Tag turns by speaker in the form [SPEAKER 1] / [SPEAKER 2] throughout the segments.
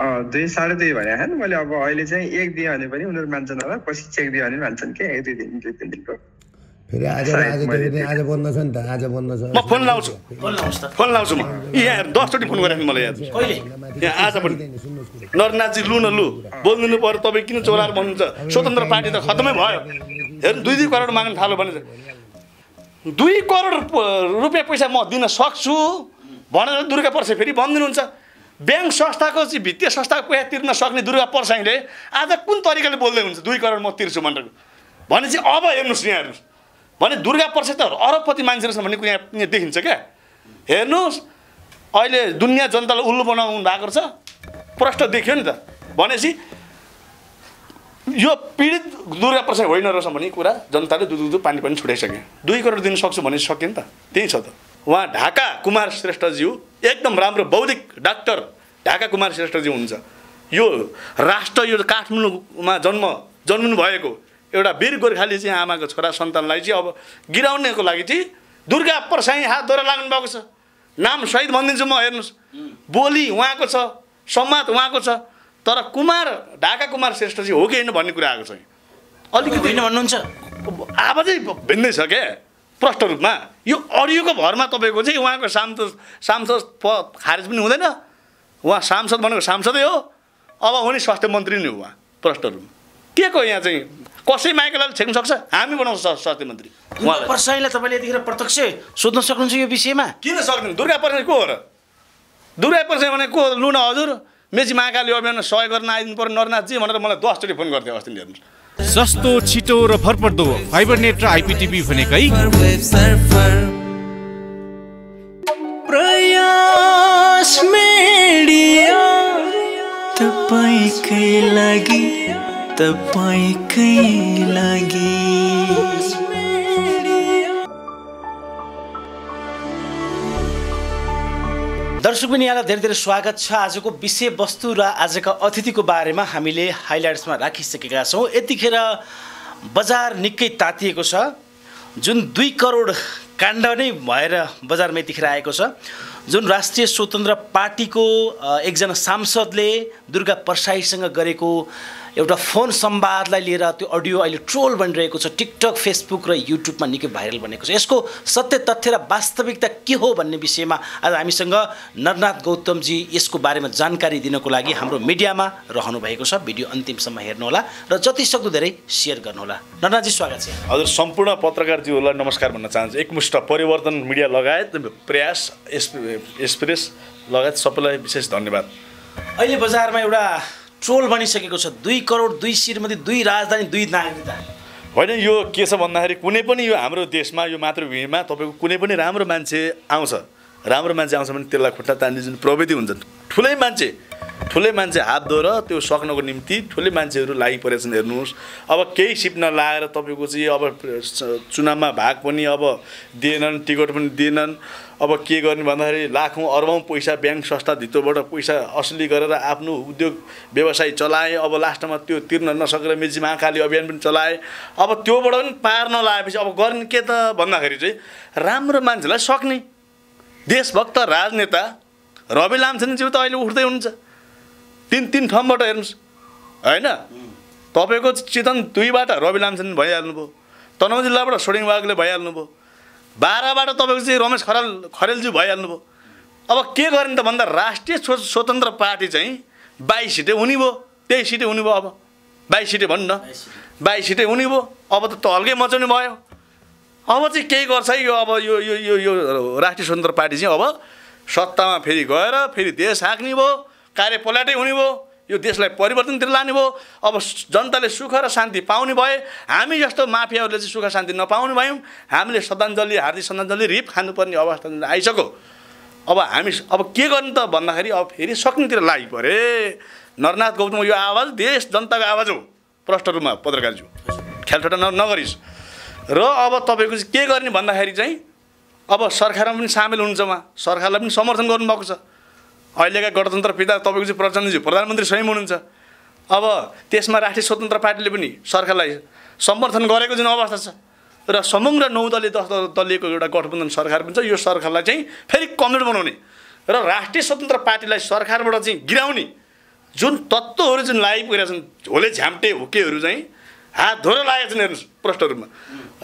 [SPEAKER 1] दुई साढे दुई भने होइन मैले अब अहिले चाहिँ एक दिएँ भने पनि उनीहरू मान्छन् होला पछि चेक दियो भने मान्छन् कि एक दुई दिन दुई तिन दिनको फेरि आज आज बन्द छ नि त आज बन्द छ म फोन लाउँछु फोन लाउँछु म यहाँ दसचोटि फोन गरेँ मलाई याद यहाँ आज पनि नरनाथजी लु न लु बोलिदिनु पऱ्यो तपाईँ किन चोराएर भन्नुहुन्छ स्वतन्त्र पार्टी त खत्तमै भयो हेर्नु दुई दुई करोड माग्नु थाल्यो भने दुई करोड रुपियाँ पैसा म दिन सक्छु भनेर दुर्गा पर्छ फेरि भनिदिनुहुन्छ ब्याङ्क संस्थाको चाहिँ वित्तीय संस्थाको पैसा तिर्न सक्ने दुर्गा परसाईले आज कुन तरिकाले बोल्दै हुन्छ दुई करोड म तिर्छु भनेर भने अब हेर्नुहोस् यहाँ हेर्नुहोस् भने दुर्गा पर्सा त अरबपति मान्छे रहेछ भन्ने कुरा यहाँ देखिन्छ क्या हेर्नुहोस् अहिले दुनियाँ जनतालाई उल्लु बनाउनु भएको रहेछ प्रष्ट देखियो नि त भनेपछि यो पीडित दुर्गा परसाई होइन रहेछ भन्ने कुरा जनताले दुध दुध पानी पनि छुटाइसक्यो दुई करोड दिन सक्छु भने सक्यो नि त त्यही छ त उहाँ ढाका कुमार श्रेष्ठज्यू एकदम राम्रो बौद्धिक डाक्टर ढाका कुमार श्रेष्ठज्यू हुनुहुन्छ यो राष्ट्र यो काठमाडौँमा जन्म जन्मिनु भएको एउटा वीर गोर्खाली चाहिँ आमाको छोरा सन्तानलाई चाहिँ अब गिराउनेको लागि चाहिँ दुर्गा परसाई हातद्वारा लाग्नु भएको छ नाम सहित भनिदिन्छु म हेर्नुहोस् बोली उहाँको छ संवाद उहाँको छ तर कुमार ढाका कुमार श्रेष्ठ चाहिँ हो कि होइन भन्ने कुरा आएको छ अलिकति भन्नुहुन्छ अब चाहिँ भिन्दै छ क्या प्रष्ट रूपमा यो अडियोको भरमा तपाईँको चाहिँ उहाँको सांसद सांसद प खारेज पनि हुँदैन उहाँ सांसद भनेको सांसदै हो अब हो नि स्वास्थ्य मन्त्री नै हो उहाँ प्रष्ट रूपमा के को यहाँ चाहिँ कसै माइकलाई छेक्नु सक्छ हामी बनाउँछ स्वास्थ्य मन्त्री प्रसाईलाई तपाईँले यतिखेर प्रत्यक्ष सोध्न सक्नुहुन्छ यो विषयमा किन सक्नु दुर्गा प्रसाई को हो र दुर्गा प्रसाई भनेको को लुना हजुर मेची महाकाली अभियानमा सहयोग गर्न आइदिनु पर्यो नरनाथजी भनेर मलाई दसचोटि फोन गर्थ्यो अस्ति हेर्नुहोस् सस्तो छिटो
[SPEAKER 2] र भरपर्दो फाइबर नेट र आइपिटिभी भनेकै प्रयास तपाईँकै लागि तपाईँकै लागि दर्शक पनि यहाँलाई धेरै धेरै स्वागत छ आजको विषयवस्तु र आजका अतिथिको बारेमा हामीले हाइलाइट्समा राखिसकेका छौँ यतिखेर बजार निकै तातिएको छ जुन दुई करोड काण्ड नै भएर बजारमा यतिखेर आएको छ जुन राष्ट्रिय स्वतन्त्र पार्टीको एकजना सांसदले दुर्गा प्रसाईसँग गरेको एउटा फोन सम्वादलाई लिएर त्यो अडियो अहिले ट्रोल बनिरहेको छ टिकटक फेसबुक र युट्युबमा निकै भाइरल बनेको छ यसको सत्य तथ्य र वास्तविकता के हो भन्ने विषयमा आज हामीसँग नरनाथ गौतमजी यसको बारेमा जानकारी दिनको लागि हाम्रो मिडियामा रहनु भएको छ भिडियो अन्तिमसम्म हेर्नुहोला र जति सक्दो धेरै सेयर गर्नुहोला नरनाथजी स्वागत छ
[SPEAKER 1] हजुर सम्पूर्ण पत्रकारज्यूहरूलाई नमस्कार भन्न चाहन्छु एकमुष्ट परिवर्तन मिडिया लगायत प्रयास एक्सप्रेस लगायत सबैलाई विशेष धन्यवाद
[SPEAKER 2] अहिले बजारमा
[SPEAKER 1] एउटा ट्रोल बनिसकेको छ दुई करोड दुई श्रीमती दुई राजधानी दुई नागरिकता होइन यो के छ भन्दाखेरि कुनै पनि यो हाम्रो देशमा यो मातृभूमिमा तपाईँको कुनै पनि राम्रो मान्छे आउँछ राम्रो मान्छे आउँछ भने त्यसलाई खुट्टा जुन प्रविधि हुन्छ ठुलै मान्छे ठुलै मान्छे हात धोएर त्यो सक्नको निम्ति ठुलै मान्छेहरू लागि परेछन् हेर्नुहोस् अब केही सिप लागेर तपाईँको चाहिँ अब चुनावमा भाग पनि अब दिएनन् टिकट पनि दिएनन् अब के गर्ने भन्दाखेरि लाखौँ अरबौँ पैसा ब्याङ्क संस्थाभित्रबाट पैसा असली गरेर आफ्नो उद्योग व्यवसाय चलाए अब लास्टमा त्यो तिर्न नसकेर मेची महाकाली अभियान पनि चलाए अब त्योबाट पनि पार नलाएपछि अब गर्ने के त भन्दाखेरि चाहिँ राम्रो मान्छेलाई सक्ने देशभक्त राजनेता रवि लामछानेज्यू त अहिले उठ्दै हुनुहुन्छ तिन तिन ठाउँबाट हेर्नुहोस् होइन तपाईँको चितन दुईबाट रवि लामसेन भइहाल्नुभयो भयो तनहुँ जिल्लाबाट सोडिङ बाघले भइहाल्नु भयो बाह्रबाट तपाईँको चाहिँ रमेश खरेल खरेलज्यू भइहाल्नु भयो अब के गर्ने त भन्दा राष्ट्रिय स्व स्वतन्त्र पार्टी चाहिँ बाइस सिटै हुने भयो त्यही सिटै हुने भयो अब बाइस सिटै भन्नु न बाइस सिटै हुने भयो अब त हल्कै मचाउने भयो अब चाहिँ केही गर्छ है यो अब यो यो यो राष्ट्रिय स्वतन्त्र पार्टी चाहिँ अब सत्तामा फेरि गएर फेरि देश हाँक्ने भयो कार्य पलटै हुने भयो यो देशलाई परिवर्तनतिर लाने भयो अब जनताले सुख र शान्ति पाउने भए हामी जस्तो माफियाहरूले चाहिँ सुख शान्ति नपाउने भयौँ हामीले श्रद्धाञ्जली हार्दिक श्रद्धाञ्जली रिप खानुपर्ने अवस्था आइसक्यो अब हामी अब के गर्नु त भन्दाखेरि अब फेरि सक्नेतिर लागि परे नरनाथ गौतम यो आवाज देश जनताको आवाज हो प्रष्ट रूपमा पत्रकारज्यू ख्यालठोटा न नगरिस् र अब तपाईँको चाहिँ के गर्ने भन्दाखेरि चाहिँ अब सरकारमा पनि सामेल हुनुहुन्छ उहाँ सरकारलाई पनि समर्थन गर्नुभएको छ अहिलेका गणतन्त्र पिता तपाईँको चाहिँ प्रचण्डजी प्रधानमन्त्री स्वयं हुनुहुन्छ अब त्यसमा राष्ट्रिय स्वतन्त्र पार्टीले पनि सरकारलाई समर्थन गरेको जुन अवस्था छ र समग्र नौ दलीय दस दलीयको एउटा गठबन्धन सरकार पनि छ यो सरकारलाई चाहिँ फेरि कमजोर बनाउने र राष्ट्रिय स्वतन्त्र पार्टीलाई सरकारबाट चाहिँ गिराउने जुन तत्त्वहरू जुन लागिपुगेका छन् झोले झ्याम्टे हुकेहरू चाहिँ हात धोएर लागेका छन् हेर्नुहोस् प्रष्ट रूपमा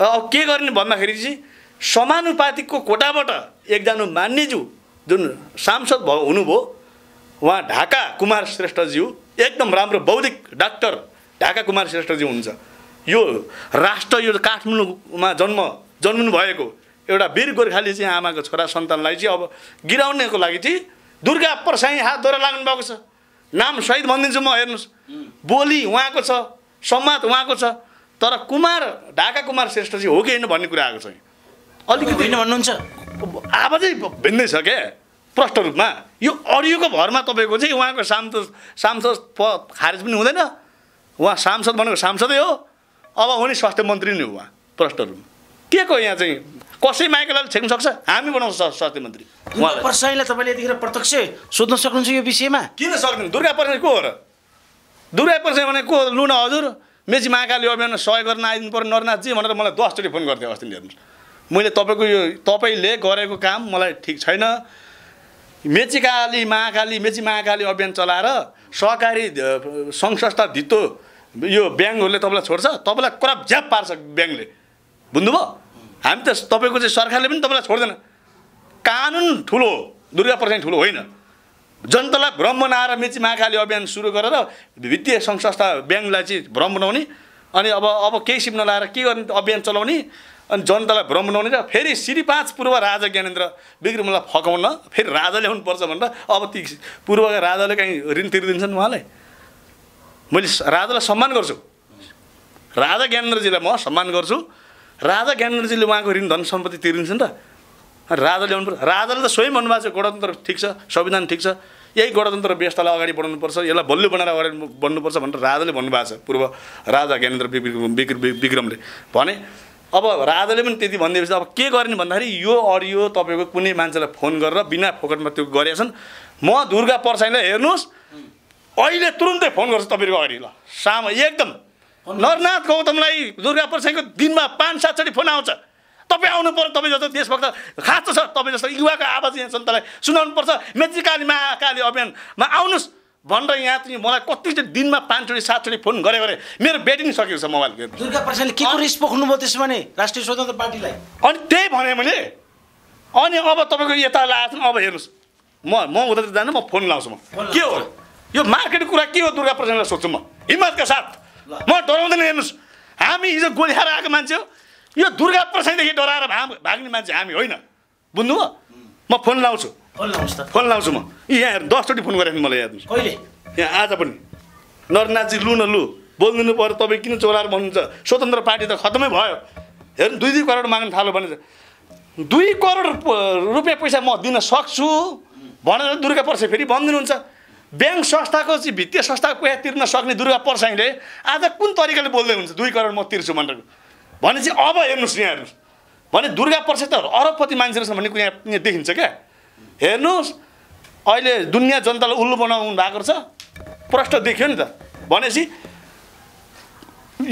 [SPEAKER 1] अब के गर्ने भन्दाखेरि चाहिँ समानुपातिकको कोटाबाट एकजना मान्यज्यू जुन सांसद भयो हुनुभयो उहाँ ढाका कुमार श्रेष्ठज्यू एकदम राम्रो बौद्धिक डाक्टर ढाका कुमार श्रेष्ठज्यू हुनुहुन्छ यो राष्ट्र यो काठमाडौँमा जन्म जन्मिनु भएको एउटा वीर गोर्खाली चाहिँ आमाको छोरा सन्तानलाई चाहिँ अब गिराउनेको लागि चाहिँ दुर्गा हात हातद्वारा लाग्नु भएको छ नाम सहित भनिदिन्छु म हेर्नुहोस् बोली उहाँको छ सम्वाद उहाँको छ तर कुमार ढाका कुमार श्रेष्ठ चाहिँ हो कि होइन भन्ने कुरा आएको छ अलिकति भन्नुहुन्छ आवाजै भिन्दै छ क्या प्रष्ट रूपमा यो अडियोको भरमा तपाईँको चाहिँ उहाँको सांसद सांसद प खारेज पनि हुँदैन उहाँ सांसद भनेको सांसदै हो अब हुने स्वास्थ्य मन्त्री नै उहाँ प्रष्ट रूपमा के को यहाँ चाहिँ कसै माइकलाई छेक्नु सक्छ हामी बनाउँछ स्वास्थ्य मन्त्री प्रसाईलाई तपाईँले यतिखेर प्रत्यक्ष सोध्न सक्नुहुन्छ यो विषयमा किन सक्नु दुर्गा प्रसाई को हो र दुर्गा प्रसाई भनेको को लुना हजुर मेची महाकाली अभियानमा सहयोग गर्न आइदिनु पर्यो नरनाथजी भनेर मलाई दसचोटि फोन गर्थ्यो अस्ति हेर्नुहोस् मैले तपाईँको यो तपाईँले गरेको काम मलाई ठिक छैन मेचीकाली महाकाली मेची महाकाली अभियान चलाएर सहकारी सङ्घ संस्था धितो यो ब्याङ्कहरूले तपाईँलाई छोड्छ तपाईँलाई क्रप ज्याप पार्छ ब्याङ्कले बुझ्नुभयो हामी त तपाईँको चाहिँ सरकारले पनि तपाईँलाई छोड्दैन कानुन ठुलो हो दुर्गा प्रसाद ठुलो होइन जनतालाई भ्रम बनाएर मेची महाकाली अभियान सुरु गरेर वित्तीय सङ्घ संस्था ब्याङ्कलाई चाहिँ भ्रम बनाउने अनि अब अब केही सिप नलाएर के गर्ने अभियान चलाउने अनि जनतालाई भ्रम बनाउने र फेरि श्री पाँच पूर्व राजा ज्ञानेन्द्र विक्रमलाई फकाउन फेरि राजा ल्याउनुपर्छ भनेर अब ती पूर्वका राजाले काहीँ ऋण तिरिदिन्छन् उहाँले मैले राजालाई सम्मान गर्छु राजा ज्ञानेन्द्रजीलाई म सम्मान गर्छु राजा ज्ञानेन्द्रजीले उहाँको ऋण धन सम्पत्ति तिरिन्छन् र राजा ल्याउनु पर्छ राजाले त स्वयं भन्नुभएको छ गणतन्त्र ठिक छ संविधान ठिक छ यही गणतन्त्र व्यवस्थालाई अगाडि बढाउनुपर्छ यसलाई बलियो बनाएर अगाडि बढ्नुपर्छ भनेर राजाले भन्नुभएको छ पूर्व राजा ज्ञानेन्द्र विक्रमले भने अब राजाले पनि त्यति भनिदिएपछि अब के गर्ने भन्दाखेरि यो अडियो तपाईँको कुनै मान्छेलाई फोन गरेर बिना फोकटमा त्यो गरेका छन् म दुर्गा पर्साइलाई हेर्नुहोस् अहिले तुरुन्तै फोन गर्छु तपाईँको अगाडि ल साम एकदम नरनाथ गौतमलाई दुर्गा पर्साइको दिनमा पाँच सातचोटि फोन आउँछ तपाईँ आउनु पऱ्यो तपाईँ जस्तो देशभक्त खास छ तपाईँ जस्तो युवाको आवाज यहाँ छन् तपाईँलाई पर्छ मेची काली महाकाली अभियानमा आउनुहोस् भनेर यहाँ तिमी मलाई कति चाहिँ दिनमा पाँचचोटि सातचोटि फोन गरे गरे मेरो ब्याटिङ सकेको छ मोबाइल गेम दुर्गा प्रसादले के रिस रिस पोख्नुभयो त्यसमा भने राष्ट्रिय स्वतन्त्र पार्टीलाई अनि त्यही भने मैले अनि अब तपाईँको यता लाग्छ अब हेर्नुहोस् म म उता जानु म फोन लाउँछु म के हो यो मार्केट कुरा के हो दुर्गा प्रसादलाई सोध्छु म हिम्मतका साथ म डराउँदैन हेर्नुहोस् हामी हिजो गोलिहार आएको मान्छे हो यो दुर्गा प्रसादेखि डराएर भाग भाग्ने मान्छे हामी होइन बुझ्नुभयो म फोन लाउँछु फोन लाउँछु म यहाँ दसचोटि फोन गरेको मलाई याद कहिले यहाँ आज पनि नरनाथजी लु न लु बोलिदिनु पऱ्यो तपाईँ किन चोलाएर भन्नुहुन्छ स्वतन्त्र पार्टी त खत्तमै भयो हेर्नु दुई दुई करोड माग्नु थाल्यो भने दुई करोड रुपियाँ पैसा म दिन सक्छु भनेर दुर्गा पर्सा फेरि भनिदिनुहुन्छ ब्याङ्क संस्थाको चाहिँ वित्तीय संस्थाको पैसा तिर्न सक्ने दुर्गा पर्साईले आज कुन तरिकाले बोल्दै हुन्छ दुई करोड म तिर्छु भनेर भनेपछि अब हेर्नुहोस् यहाँ हेर्नुहोस् भने दुर्गा पर्सा त अरबपति मान्छे रहेछ भन्ने कुरा यहाँ देखिन्छ क्या हेर्नुहोस् अहिले दुनियाँ जनतालाई उल्लु बनाउनु भएको छ प्रष्ट देखियो नि त भनेपछि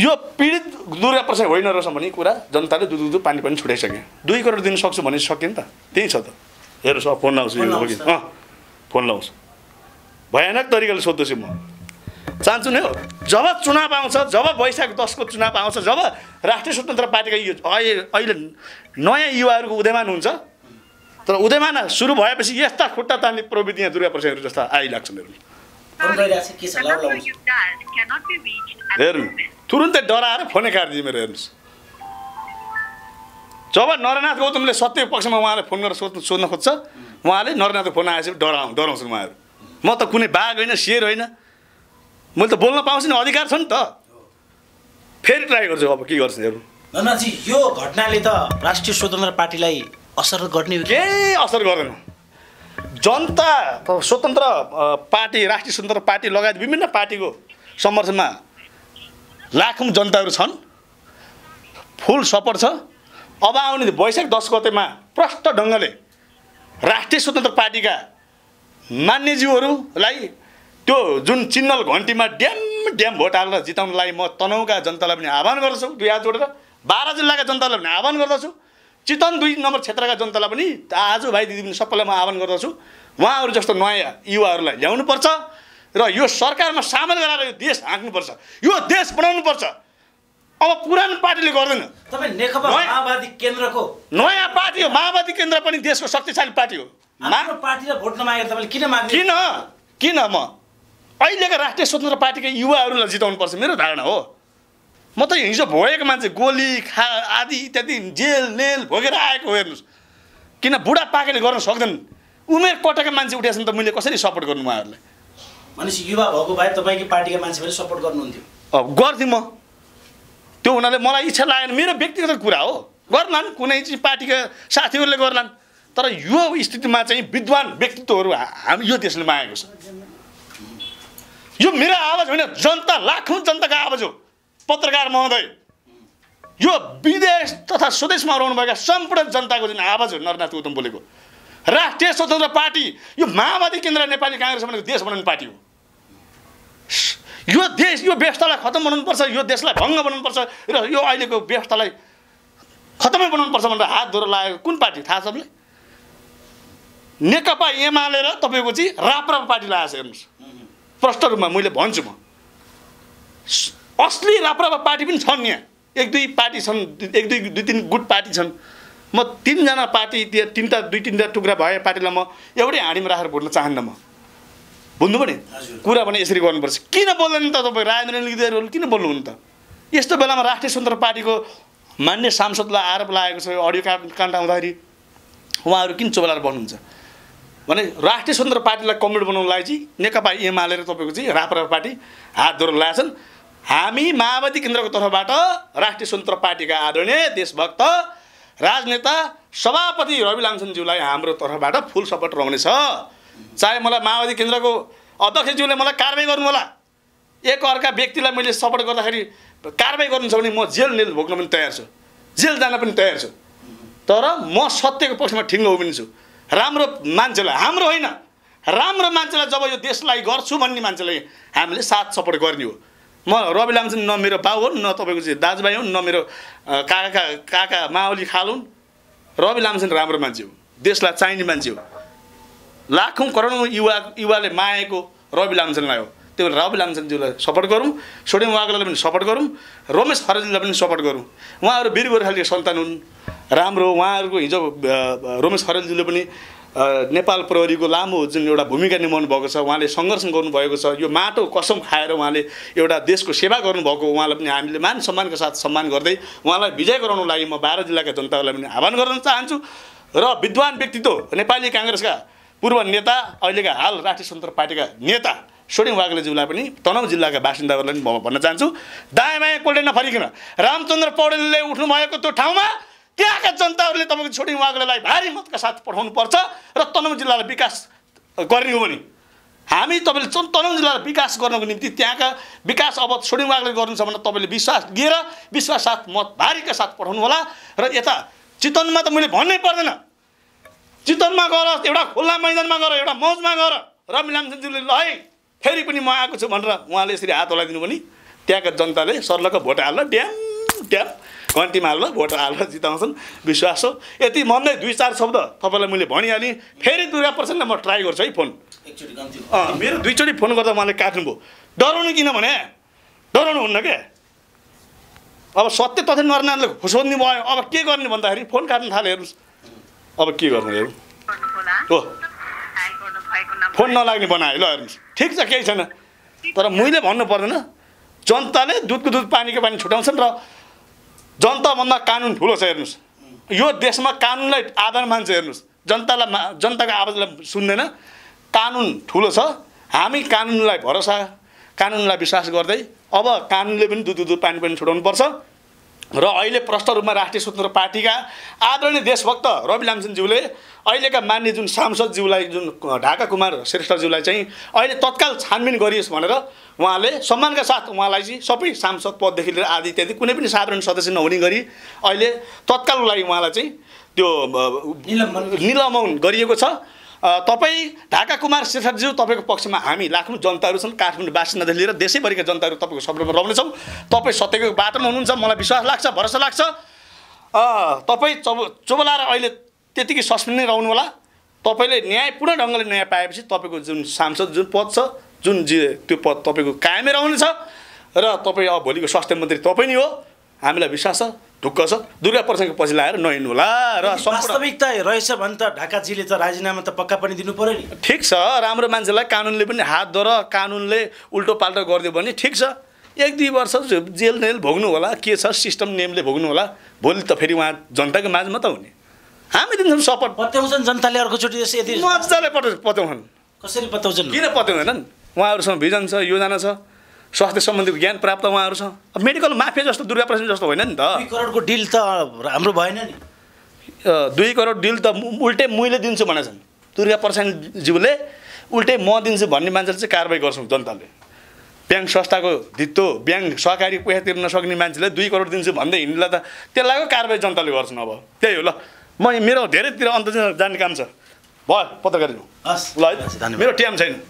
[SPEAKER 1] यो पीडित प्रसाद होइन रहेछ भने कुरा जनताले दुध दुध पानी पनि छुट्याइसक्यो दुई करोड दिन सक्छु भने सक्यो नि त त्यही छ त हेर्नुहोस् अँ फोन लगाउँछु अँ फोन लगाउँछु भयानक तरिकाले सोध्दैछु म चाहन्छु नि हो जब चुनाव आउँछ जब वैशाख दसको चुनाव आउँछ जब राष्ट्रिय स्वतन्त्र पार्टीका यो अहिले अहिले नयाँ युवाहरूको उदयमान हुन्छ तर उदयमाना सुरु भएपछि यस्ता खुट्टा तान्ने प्रवृत्ति यहाँ दुर्गा प्रसादहरू जस्ता आइलाग्छन् हेर्नु तुरुन्तै डराएर फोनै काटिदियो मेरो हेर्नुहोस् जब नरनाथ गौतमले सत्य पक्षमा उहाँले फोन गरेर सोध्नु सोध्न खोज्छ उहाँले नरनाथको फोन आएपछि डराउ डराउँछन् उहाँहरू म त कुनै बाघ होइन शेर होइन मैले त बोल्न पाउँछु नि अधिकार छ नि त फेरि ट्राई गर्छु अब के गर्छु
[SPEAKER 2] हेर्नु यो घटनाले त राष्ट्रिय स्वतन्त्र पार्टीलाई असर गर्ने केही असर
[SPEAKER 1] गर्दैन जनता स्वतन्त्र पार्टी राष्ट्रिय स्वतन्त्र पार्टी लगायत विभिन्न पार्टीको समर्थनमा लाखौँ जनताहरू छन् फुल सपोर्ट छ अब आउने वैशाख दस गतेमा प्रष्ट ढङ्गले राष्ट्रिय स्वतन्त्र पार्टीका मान्यज्यूहरूलाई त्यो जुन चिन्नल घन्टीमा ड्याम ड्याम भोट हालेर जिताउनलाई म तनहुका जनतालाई पनि आह्वान गर्दछु दुई हात जोडेर बाह्र जिल्लाका जनतालाई पनि आह्वान गर्दछु चितन दुई नम्बर क्षेत्रका जनतालाई पनि आज भाइ दिदी पनि सबैलाई म आह्वान गर्दछु उहाँहरू जस्तो नयाँ युवाहरूलाई ल्याउनुपर्छ र यो सरकारमा सामेल गराएर यो देश हाँक्नुपर्छ यो देश बनाउनुपर्छ अब पुरानो पार्टीले गर्दैन नयाँ पार्टी हो माओवादी केन्द्र पनि देशको शक्तिशाली पार्टी हो भोट किन किन म अहिलेको राष्ट्रिय स्वतन्त्र पार्टीका युवाहरूलाई पर्छ मेरो धारणा हो म त हिजो भोगेको मान्छे गोली खा आदि इत्यादि जेल नेल भोगेर आएको हो हेर्नुहोस् किन बुढा पाकेले गर्न सक्दैन उमेर कटेको मान्छे उठेको त मैले कसरी सपोर्ट गर्नु उहाँहरूलाई भनेपछि युवा भएको भए तपाईँकै पार्टीका मान्छे पनि सपोर्ट गर्नुहुन्थ्यो अब गर्थेँ म त्यो हुनाले मलाई इच्छा लागेन मेरो व्यक्तिगत कुरा हो गर्लान् कुनै चाहिँ पार्टीका साथीहरूले गर्लान् तर यो स्थितिमा चाहिँ विद्वान व्यक्तित्वहरू हामी यो देशले मागेको छ यो मेरो आवाज होइन जनता लाखौँ जनताको आवाज हो पत्रकार महोदय यो विदेश तथा स्वदेशमा रहनुभएका सम्पूर्ण जनताको जुन आवाज हो नरनाथ गौतम बोलेको राष्ट्रिय स्वतन्त्र पार्टी यो माओवादी केन्द्र नेपाली काङ्ग्रेस भनेको देश बनाउने पार्टी हो यो देश यो व्यवस्थालाई खत्तम बनाउनुपर्छ यो देशलाई भङ्ग बनाउनुपर्छ र यो अहिलेको व्यवस्थालाई खत्तमै बनाउनुपर्छ भनेर हात धोएर लागेको कुन पार्टी थाहा छ तपाईँलाई नेकपा एमाले र तपाईँको चाहिँ राप्रपा पार्टी लगाएको छ हेर्नुहोस् प्रष्ट रूपमा मैले भन्छु म असली राप्रपा पार्टी पनि छन् यहाँ एक दुई पार्टी छन् एक दुई दुई तिन गुट पार्टी छन् म तिनजना पार्टी त्यहाँ तिनवटा दुई तिनवटा टुक्रा भए पार्टीलाई म एउटै हाँडीमा राखेर भुट्न चाहन्न म बुझ्नु पनि कुरा भने यसरी गर्नुपर्छ किन बोल्दैन त तपाईँ राजेन्द्र लिगीहरू किन बोल्नुहुन्न त यस्तो बेलामा राष्ट्रिय स्वतन्त्र पार्टीको मान्य सांसदलाई आरोप लागेको छ अडियो काट काण्ड आउँदाखेरि उहाँहरू किन चोलाएर बन्नुहुन्छ भने राष्ट्रिय स्वतन्त्र पार्टीलाई कमेन्ट बनाउनलाई चाहिँ नेकपा एमाले तपाईँको चाहिँ राप्रा पार्टी हात धोएर लाएछन् हामी माओवादी केन्द्रको तर्फबाट राष्ट्रिय स्वतन्त्र पार्टीका आदरणीय देशभक्त राजनेता सभापति रवि लामछनज्यूलाई हाम्रो तर्फबाट फुल सपोर्ट रहनेछ चाहे मलाई माओवादी केन्द्रको अध्यक्षज्यूले मलाई कारवाही गर्नु होला एक अर्का व्यक्तिलाई मैले सपोर्ट गर्दाखेरि कारवाही गर्नु छ भने म जेल नेल भोग्न पनि तयार छु जेल जान पनि तयार छु तर म सत्यको पक्षमा ठिङ्गो पनि छु राम्रो मान्छेलाई हाम्रो होइन राम्रो मान्छेलाई जब यो देशलाई गर्छु भन्ने मान्छेलाई हामीले साथ सपोर्ट गर्ने हो म रवि लामछिन न मेरो बाउ हुन् न तपाईँको चाहिँ दाजुभाइ हुन् न मेरो काका काका माओली खाल हुन् रवि लामछिन राम्रो मान्छे हो देशलाई चाहिने मान्छे हो लाखौँ करोडौँ युवा युवाले मागेको रवि लामछिनलाई हो त्यही भएर रवि लामछानज्यूलाई सपोर्ट गरौँ सोडियम वाग्लालाई पनि सपोर्ट गरौँ रमेश खरेलजीलाई पनि सपोर्ट गरौँ उहाँहरू वीर गोर्खालीको सन्तान हुन् राम्रो उहाँहरूको हिजो रमेश खरेलजीले पनि नेपाल प्रहरीको लामो जुन एउटा भूमिका निभाउनु भएको छ उहाँले सङ्घर्ष गर्नुभएको छ यो माटो कसम खाएर उहाँले एउटा देशको सेवा गर्नुभएको उहाँलाई पनि हामीले मान सम्मानका साथ सम्मान गर्दै उहाँलाई विजय गराउनु लागि म बाह्र जिल्लाका जनताहरूलाई पनि आह्वान गर्न चाहन्छु र विद्वान व्यक्तित्व नेपाली काङ्ग्रेसका पूर्व नेता अहिलेका हाल राष्ट्रिय स्वतन्त्र पार्टीका नेता सोडिङ वाग्लेज्यूलाई पनि तनहु जिल्लाका बासिन्दाहरूलाई पनि म भन्न चाहन्छु दायाँ बायाँ कोल्डे नफरिकन रामचन्द्र पौडेलले उठ्नुभएको त्यो ठाउँमा त्यहाँका जनताहरूले तपाईँको छोडी उहाँकोलाई भारी मतका साथ पठाउनु पर्छ र तनहुँ जिल्लालाई विकास गर्ने हो भने हामी तपाईँले तनहुँ जिल्लालाई विकास गर्नको निम्ति त्यहाँका विकास अब छोडी गर्नु गर्नुहुन्छ भने तपाईँले विश्वास दिएर विश्वास साथ मत भारीका साथ पठाउनु होला र यता चितवनमा त मैले भन्नै पर्दैन चितवनमा गएर एउटा खुल्ला मैदानमा गएर एउटा मौजमा गएर रवि लामसेनज्यूले ल है फेरि पनि म आएको छु भनेर उहाँले यसरी हात हलाइदिनु भने त्यहाँका जनताले सर्लक भोट हाल्न ड्याम ड्याम घन्टीमा हाल्न भोट हालेर जिताउँछन् विश्वास हो यति नै दुई चार शब्द तपाईँलाई मैले भनिहालेँ फेरि दुर्गा प्रसादलाई म ट्राई गर्छु है फोन अँ मेरो दुईचोटि फोन गर्दा उहाँले काट्नुभयो डराउनु किनभने डराउनु हुन्न क्या अब सत्य तथ्य नरनाले खुसोनी भयो अब के गर्ने भन्दाखेरि फोन काट्नु थाल्यो हेर्नुहोस् अब के गर्नु हेरौँ हो फोन नलाग्ने बनायो ल हेर्नुहोस् ठिक छ केही छैन तर मैले भन्नु पर्दैन जनताले दुधको दुध पानीको पानी छुट्याउँछन् र जनताभन्दा कानुन ठुलो छ हेर्नुहोस् यो देशमा कानुनलाई आधार मान्छ हेर्नुहोस् जनतालाई मा जनताको आवाजलाई सुन्दैन कानुन ठुलो छ हामी कानुनलाई भरोसा कानुनलाई विश्वास गर्दै अब कानुनले पनि दुध दुध पानी पनि पर्छ र अहिले प्रष्ट रूपमा राष्ट्रिय स्वतन्त्र पार्टीका आदरणीय देशभक्त रवि लामसिनज्यूले अहिलेका मान्य जुन सांसदज्यूलाई जुन ढाका कुमार श्रेष्ठज्यूलाई चाहिँ अहिले तत्काल छानबिन गरियोस् भनेर उहाँले सम्मानका साथ उहाँलाई चाहिँ सबै सांसद पददेखि लिएर आदि इत्यादि कुनै पनि साधारण सदस्य नहुने गरी अहिले तत्कालको लागि उहाँलाई चाहिँ त्यो निलम्बन गरिएको छ तपाईँ ढाका कुमार शेखरज्यू तपाईँको पक्षमा हामी लाखौँ जनताहरू छन् काठमाडौँ बासिन्दादेखि लिएर देशैभरिका जनताहरू तपाईँको सपनामा रहनेछौँ तपाईँ सत्यको बाटोमा हुनुहुन्छ मलाई विश्वास लाग्छ भरोसा लाग्छ तपाईँ चब चोबलाएर अहिले त्यतिकै सस्पेन्ड नै रहनुहोला तपाईँले न्यायपूर्ण ढङ्गले न्याय पाएपछि तपाईँको जुन सांसद जुन पद छ जुन जे त्यो पद तपाईँको कायमै रहनेछ र तपाईँ अब भोलिको स्वास्थ्य मन्त्री तपाईँ नै हो हामीलाई विश्वास छ ढुक्क छ दुर्गा प्रसादको पछि नहिँड्नु होला र वास्तविकता
[SPEAKER 2] रहेछ भने त ढाकाजीले त
[SPEAKER 1] राजीनामा त पक्का पनि दिनु पऱ्यो नि ठिक छ राम्रो मान्छेलाई कानुनले पनि हात धोएर कानुनले उल्टो पाल्टो गरिदियो भने ठिक छ एक दुई वर्ष जेल नेल भोग्नु होला के छ सिस्टम नेमले भोग्नु होला भोलि त फेरि उहाँ जनताको माझमा त हुने हामी दिन्छौँ सपोर्ट पत्याउँछन् जनताले अर्कोचोटि मजाले पत्याउँछन् कसरी पत्याउँछन् किन पत्याउँदैनन् उहाँहरूसँग भिजन छ योजना छ स्वास्थ्य सम्बन्धीको ज्ञान प्राप्त उहाँहरू छ अब मेडिकल माफिया जस्तो दुर्गा प्रसाद जस्तो होइन नि त दुई करोडको डिल त राम्रो भएन नि दुई करोड डिल त उल्टै मैले दिन्छु भनेको छन् दुर्गा प्रसादज्यूले उल्टै म दिन्छु भन्ने मान्छेले चाहिँ कारवाही गर्छौँ जनताले ब्याङ्क संस्थाको धित्तो ब्याङ्क सहकारी पैसा तिर्न नसक्ने मान्छेले दुई करोड दिन्छु भन्दै हिँड्नुलाई त त्यसलाई कारवाही जनताले गर्छन् अब त्यही हो ल म मेरो धेरैतिर अन्त जाने काम छ भयो पत्रकारिता हस् ल है मेरो टाइम छैन